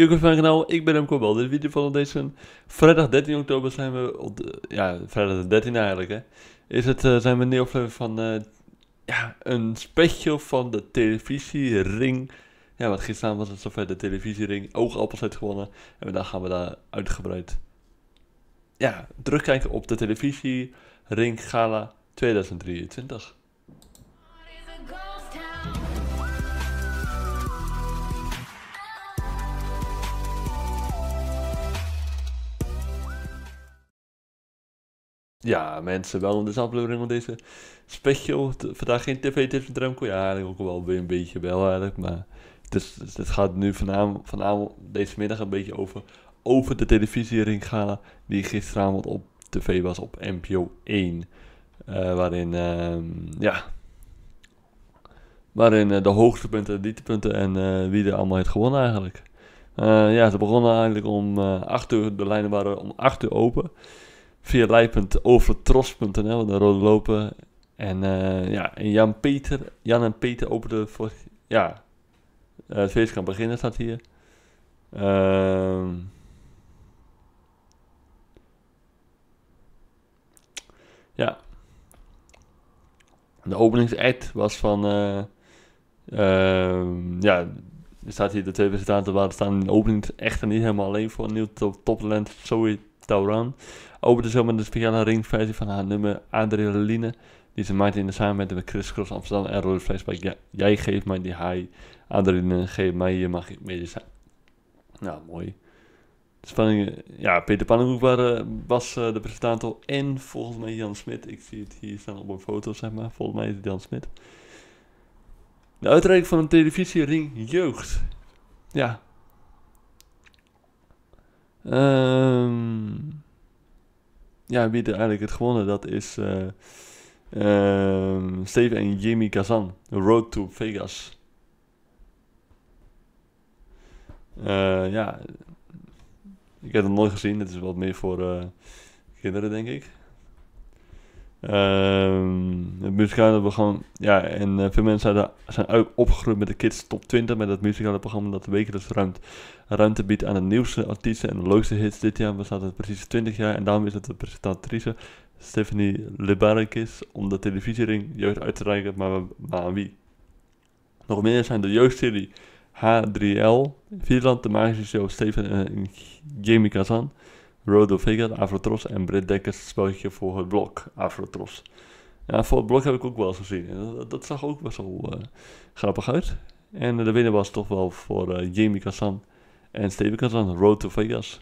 Jurgen van kanaal. ik ben Remco Bel. Dit Video van deze Vrijdag 13 oktober zijn we, op de, ja, vrijdag de 13 eigenlijk hè, is het, eh, zijn we een van eh, ja, een special van de televisiering. Ja, want gisteren was het zover de televisiering oogappels heeft gewonnen. En dan gaan we daar uitgebreid ja, terugkijken op de televisie Ring Gala 2023. Ja, mensen, welkom deze aflevering van deze special. vandaag geen tv-tips met Remco. Ja, eigenlijk ook wel weer een beetje wel eigenlijk. Maar het, is, het gaat nu vanavond, vanavond, deze middag een beetje over, over de televisiering gala die gisteravond op tv was op NPO 1. Eh, waarin, ehm, ja, waarin uh, de hoogtepunten, de dieptepunten en eh, wie er allemaal heeft gewonnen eigenlijk. ja, ze begonnen eigenlijk om 8 uur, de lijnen waren om 8 uur open via lijp.overtros.nl de rode lopen. En, eh, ja, Jan, Peter, Jan en Peter openden voor. Ja, eh, het feest kan beginnen, staat hier. Ehm, ja. De openingsact was van. Eh, ehm, ja, er staat hier de twee presentaten waar staan in de opening echt niet helemaal alleen voor. Nieuw top, topland zoiets Tauran de zomer de speciale ringversie van haar nummer Adrenaline, die ze maakte in de samenwerking met Chris Cross Amsterdam en Royal Flashback. bij jij geeft mij die high, Adrenaline geef mij je mag ik mee zijn. Nou, mooi. ja, Peter Pannenhoek eh, was eh, de presentator en volgens mij Jan Smit. Ik zie het hier staan op mijn foto, zeg maar. Volgens mij is het Jan Smit. De uitreiking van een televisiering Jeugd. Ja, Ehm, ja, wie er eigenlijk het gewonnen? Dat is uh, eh, ehm, Steve en Jimmy Kazan. Road to Vegas. Eh, ja, ik heb het nooit gezien. Het is wat meer voor eh, kinderen, denk ik. Ehm, het muzikale programma, ja, en eh, veel mensen zijn, ook opgegroeid met de Kids Top 20, met dat muzikale programma dat wekelijks ruimte, ruimte biedt aan de nieuwste artiesten en de leukste hits. Dit jaar bestaat het precies 20 jaar en daarom is het de presentatrice Stephanie Lebarikis om de televisiering jeugd uit te reiken, maar, maar aan wie? Nog meer zijn de jeugdserie H3L, Vierland, de magische show Steven en Jamie Kazan. Road to Vegas, Avrotros en Britt Dekkers spelletje voor het blok Avrotros. Ja, voor het blok heb ik ook wel eens gezien. Dat, zag ook best wel eh, grappig uit. En de winnaar was toch wel voor eh, Jamie Kazan en Steven Kazan, Road to Vegas.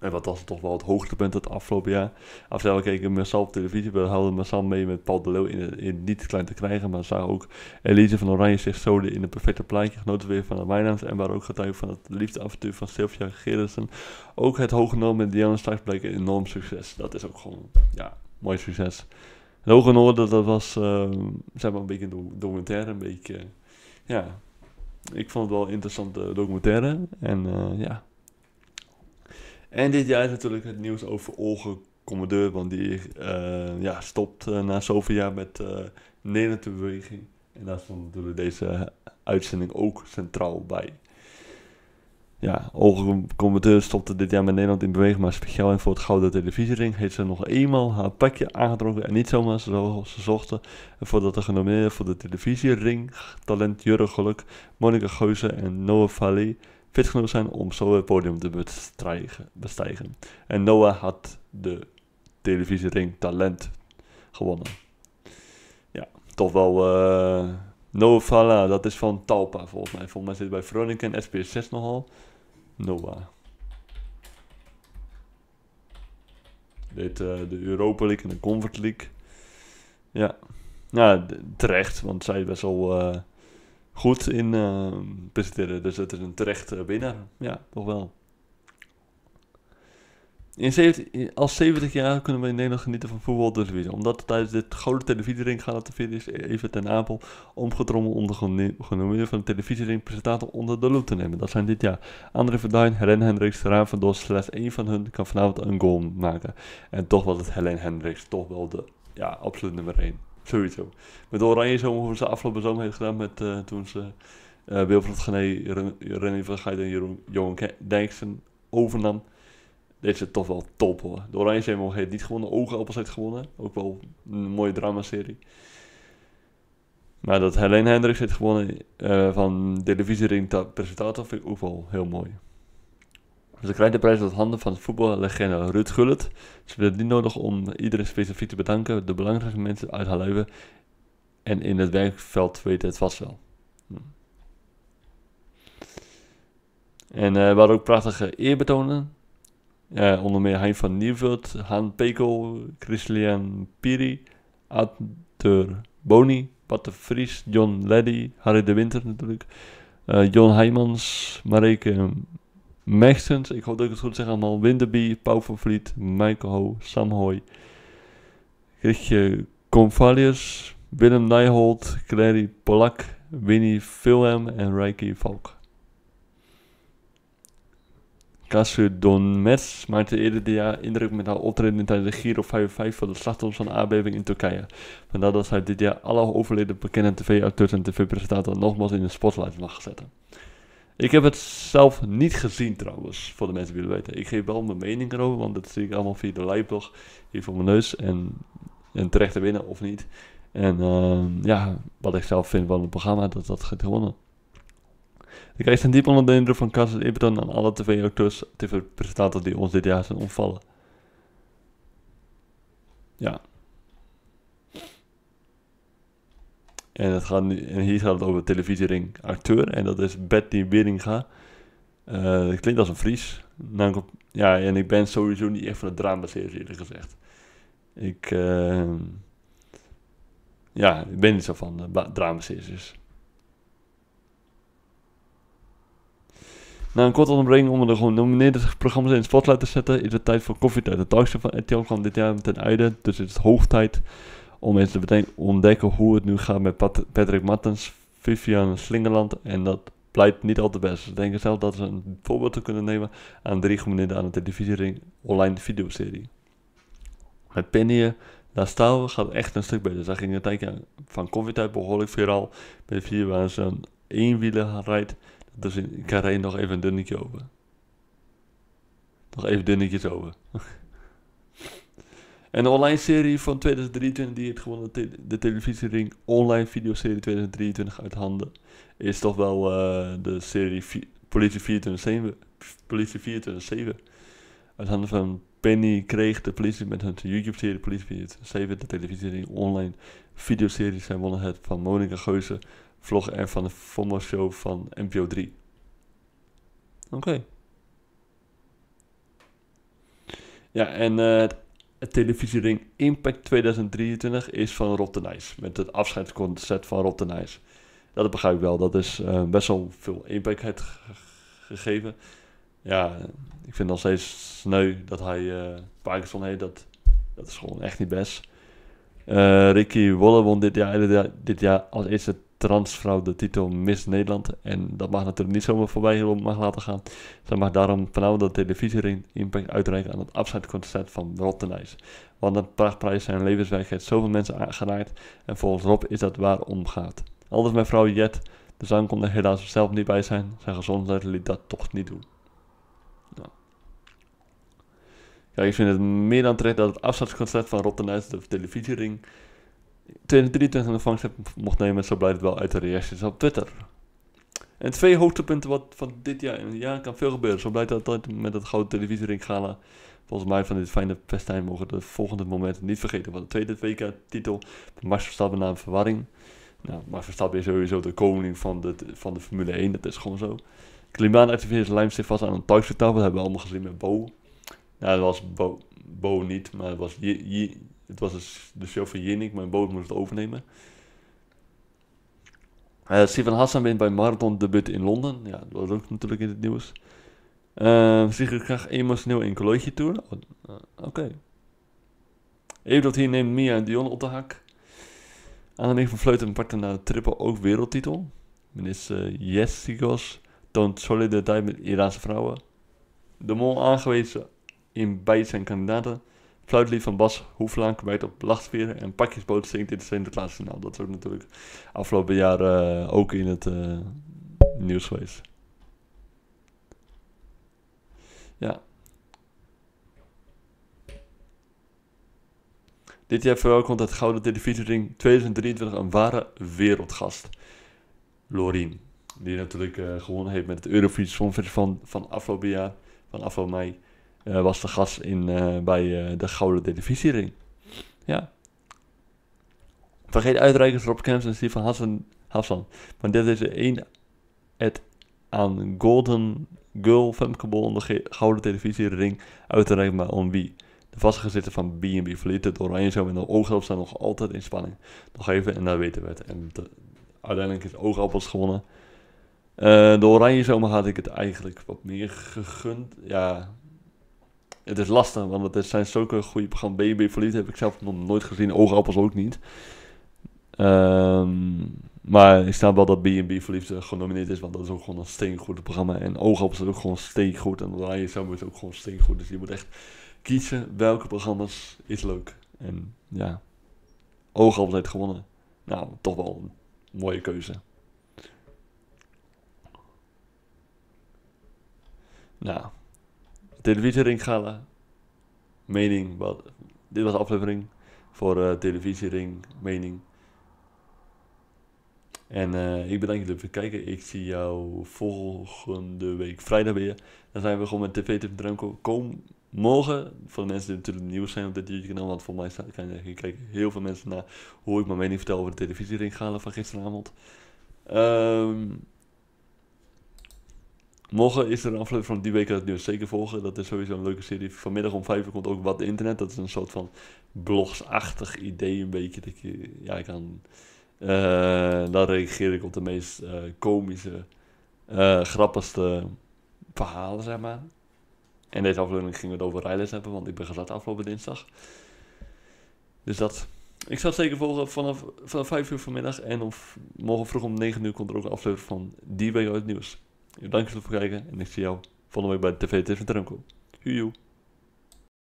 En wat was toch wel het hoogtepunt het afgelopen jaar? Afzijl ik massaal op televisie. We hadden mee met Paul de Leeuw in, niet klein te krijgen. Maar zag ook Elise van Oranje zich zoden in een perfecte plaatje. Genoten weer van de Wijnands. En waar ook getuige van het liefdeavontuur van Sylvia Gerritsen. Ook het hooggenomen met Diana straks bleek een enorm succes. Dat is ook gewoon, ja, mooi succes. Het hoge noorden, dat was, uh, zeg maar, een beetje een documentaire. Een beetje, ja... Ik vond het wel een interessante documentaire. En eh, ja, en dit jaar is natuurlijk het nieuws over Olge Commandeur, want die eh, ja, stopt eh, na zoveel jaar met eh, Nederland te beweging. En daar stond natuurlijk deze uitzending ook centraal bij. Ja, Olga Commandeur stopte dit jaar met Nederland in beweging, maar speciaal voor het Gouden Televisiering heeft ze nog eenmaal haar pakje aangedronken En niet zomaar zoals ze zochten, voordat de genomineerden voor de Televisiering, talent Jurre Geluk, Monika Geuze en Noah Valley fit genoeg zijn om zo het podium te bestijgen. En Noah had de televisiering Talent gewonnen. Ja, toch wel... Uh, eh, Noah Fala, dat is van Talpa volgens mij. Volgens mij zit bij Veronica en sp 6 nogal. Noah. Dit eh, de Europa League en de Comfort League. Ja, nou, terecht, want zij best wel... Uh, goed in uh, presenteren. Dus het is een terechte eh, winnaar. Ja, toch wel. In 70, als 70 jaar kunnen we in Nederland genieten van voetbal televisie, dus Omdat tijdens dit grote televisiering gaat vinden is eh, even ten Apel omgedrommeld om de genomineerde van de televisiering presentator onder de loep te nemen. Dat zijn dit jaar André Verduin, Helen Hendricks, Raam van Slechts één van hun kan vanavond een goal maken. En toch was het Helen Hendricks toch wel de ja, absoluut nummer 1. Sowieso. Met Oranje zo over ze afgelopen zomer heeft gedaan met eh, toen ze uh, eh, Wilfried Gené, René, van Geit en Jeroen, Johan Dijksen overnam. Deze ze toch wel top hoor. De Oranje Zeemel heeft niet gewonnen. Oogappels heeft gewonnen. Ook wel een mooie dramaserie. Maar dat Helene Hendricks heeft gewonnen uh, van televisiering presentator vind ik ook wel heel mooi. Ze krijgen krijgt de prijs uit handen van voetballegende Ruud Gullit. Ze dus niet nodig om iedereen specifiek te bedanken. De belangrijkste mensen uit Haluiven en in het werkveld weten het vast wel. Hm. En uh, we hadden ook prachtige eerbetonen. Eh, onder meer Hein van Nieuwveld, Han Pekel, Christian Piri, Adder Boni, Pat de Vries, John Leddy, Harry de Winter natuurlijk, eh, John Heijmans, Mareke Mertens, ik hoop dat ik het goed zeg allemaal. Winderby, Pauw van Vliet, Michael Ho, Sam Hoy. Richtje Convalius, Willem Nijholt, Clary Polak, Winnie Vilhem en Reiki Valk. Casu Donmez maakte eerder dit jaar indruk met haar optreden tijdens de Giro 55 voor de slachtoffers van de aardbeving in Turkije. Vandaar dat zij dit jaar alle overleden bekende tv-acteurs en tv-presentatoren nogmaals in de spotlight mag zetten. Ik heb het zelf niet gezien trouwens, voor de mensen die het weten. Ik geef wel mijn mening erover, want dat zie ik allemaal via de lijpdog hier voor mijn neus. En, en terecht te winnen of niet. En ehm, ja, wat ik zelf vind van het programma, dat dat gaat gewonnen. Ik krijg een diep onder de indruk van Carson Iberton aan alle tv-acteurs, tv-presentatoren die ons dit jaar zijn ontvallen. Ja, En, het gaat, en hier gaat het over televisiering acteur. En dat is Betty Wieringa. Uh, eh, dat klinkt als een Fries. Ja, en ik ben sowieso niet echt van het drama series eerlijk gezegd. Ik, ehm, ja, ik ben niet zo van de drama series. Na een korte onderbreking om de genomineerde programma's in het spotlight te zetten, is het tijd voor Koffietijd. De talkshow van RTL kwam dit jaar ten einde, dus het is hoog tijd om eens te ontdekken hoe het nu gaat met Patrick Mattens, Vivian Slingerland. En dat blijkt niet al te best. Ze denken zelf dat ze een voorbeeld te kunnen nemen aan drie minuten aan de televisiering online videoserie. Met Penny eh, daar staan gaat echt een stuk beter. Ze ging een tijdje van tijd behoorlijk viral Met vier waar ze een eenwieler rijdt. is dus in Carré nog even een dunnetje over. Nog even dunnetjes over. En de online serie van 2023 die heeft gewonnen, de de televisiering Online Videoserie 2023 uit handen, is toch wel eh, de serie Politie 24 Politie Uit handen van Penny kreeg de politie met hun YouTube-serie Politie 24 de televisiering Online Videoserie. Zij wonnen het van Monika Geuze, vlog en van de FOMO Show van NPO 3. Oké. Ja, en het eh, het televisiering Impact 2023 is van Rotten Met het afscheidsconcert van Rotten Dat begrijp ik wel. Dat is eh, best wel veel impact gegeven. Ja, ik vind nog steeds sneu dat hij uh, Parkinson heeft. Dat, dat is gewoon echt niet best. Eh, Ricky Wolle won dit jaar, dit jaar als eerste transvrouw de titel Miss Nederland. En dat mag natuurlijk niet zomaar voorbij mag laten gaan. Ze mag daarom vanavond de televisiering Impact uitreiken aan het afscheidconcert van Rottenijs. Want een prachtprijs zijn levenswerk heeft zoveel mensen aangeraakt. En volgens Rob is dat waar gaat. Anders mijn vrouw Jet, de zang kon er helaas zelf niet bij zijn. Zijn gezondheid liet dat toch niet doen. Nou. Kijk, ik vind het meer dan terecht dat het afscheidconcept van Rottenijs de televisiering 23 in de vangst heb, mocht nemen, zo blijft het wel uit de reacties op Twitter. En twee hoogtepunten wat van dit jaar. In jaar kan veel gebeuren. Zo blijkt dat altijd met dat gouden televisiering gala. Volgens mij van dit fijne festijn mogen de volgende momenten niet vergeten. Wat de tweede WK-titel Mars Max Verstappen na een verwarring. Nou, maar Verstappen is sowieso de koning van de, van de Formule 1. Dat is gewoon zo. Klimaatactivist lijmt zich vast aan een thuisvertaal. Dat hebben we allemaal gezien met Bo. Nou, dat was Bo, Bo niet, maar dat was het was dus de show van Jinnik, mijn boot moest het overnemen. Uh, eh, Sivan Hassan wint bij marathon debut in Londen. Ja, dat was ook natuurlijk in het nieuws. Uh, eh, ik graag emotioneel in college tour. Oh, eh, oké. Even dat hier neemt Mia en Dion op de hak. Annemiek van Fleuten pakte na de triple ook wereldtitel. Minister Jessigos toont solidariteit met Iraanse vrouwen. De Mol aangewezen in beide zijn kandidaten fluitlied van Bas Hoeflaan kwijt op lachspieren. En pakjesboot zingt in het laatste nou Dat is ook natuurlijk afgelopen jaar eh, ook in het uh, nieuws geweest. Ja. Dit jaar verwelkomt het Gouden Televisiering 2023 een ware wereldgast. Lorien. Die natuurlijk eh, gewonnen heeft met het Eurovisie Songfestival van, van van afgelopen mei. Eh, was de gast in, eh, bij eh, de Gouden Televisiering. Ja. Vergeet uitreikers Rob Camps en Steven Hassan, Hassan. Want dit is één het aan Golden Girl Femke Bol de Gouden Televisiering uit te reiken, maar om wie? De vastgezitten van B&B verliet het oranje zo met een oogappel staan nog altijd in spanning. Nog even en dan weten we het. En uiteindelijk is oogappels gewonnen. de oranje zomer had ik het eigenlijk wat meer gegund. Ja, het is lastig, want het zijn zulke goede programma's. BNB Verliefd heb ik zelf nog nooit gezien. Oogappels ook niet. Ehm, maar ik snap wel dat B&B Verliefd eh, genomineerd is, want dat is ook gewoon een steengoed programma. En Oogappels is ook gewoon steengoed. En Ryan Summer is ook gewoon steengoed. Dus je moet echt kiezen welke programma's is leuk. En ja, Oogappels heeft gewonnen. Nou, toch wel een mooie keuze. Nou, televisiering-gala. Mening. Wat, dit was de aflevering voor eh, televisiering. Mening. En eh, ik bedank jullie voor het kijken. Ik zie jou volgende week vrijdag weer. Dan zijn we gewoon met TV Tip Dranko. Kom morgen. Voor de mensen die natuurlijk nieuw zijn op dit YouTube-kanaal. Want voor mij kan je kijken heel veel mensen naar hoe ik mijn mening vertel over de televisiering gala van gisteravond. Ehm... Morgen is er een aflevering van Die Week uit het Nieuws. Zeker volgen. Dat is sowieso een leuke serie. Vanmiddag om vijf uur komt ook Wat Internet. Dat is een soort van blogsachtig idee. Een beetje dat je... Ja, ik kan... Uh, daar reageer ik op de meest eh, komische, eh, grappigste verhalen, zeg maar. En deze aflevering gingen we het over rijles hebben, want ik ben gezet afgelopen dinsdag. Dus dat... Ik zal het zeker volgen vanaf, vanaf 5 uur vanmiddag. En of morgen vroeg om 9 uur komt er ook een aflevering van Die Week uit het Nieuws. Dank voor het kijken en ik zie jou volgende week bij de TV Tips van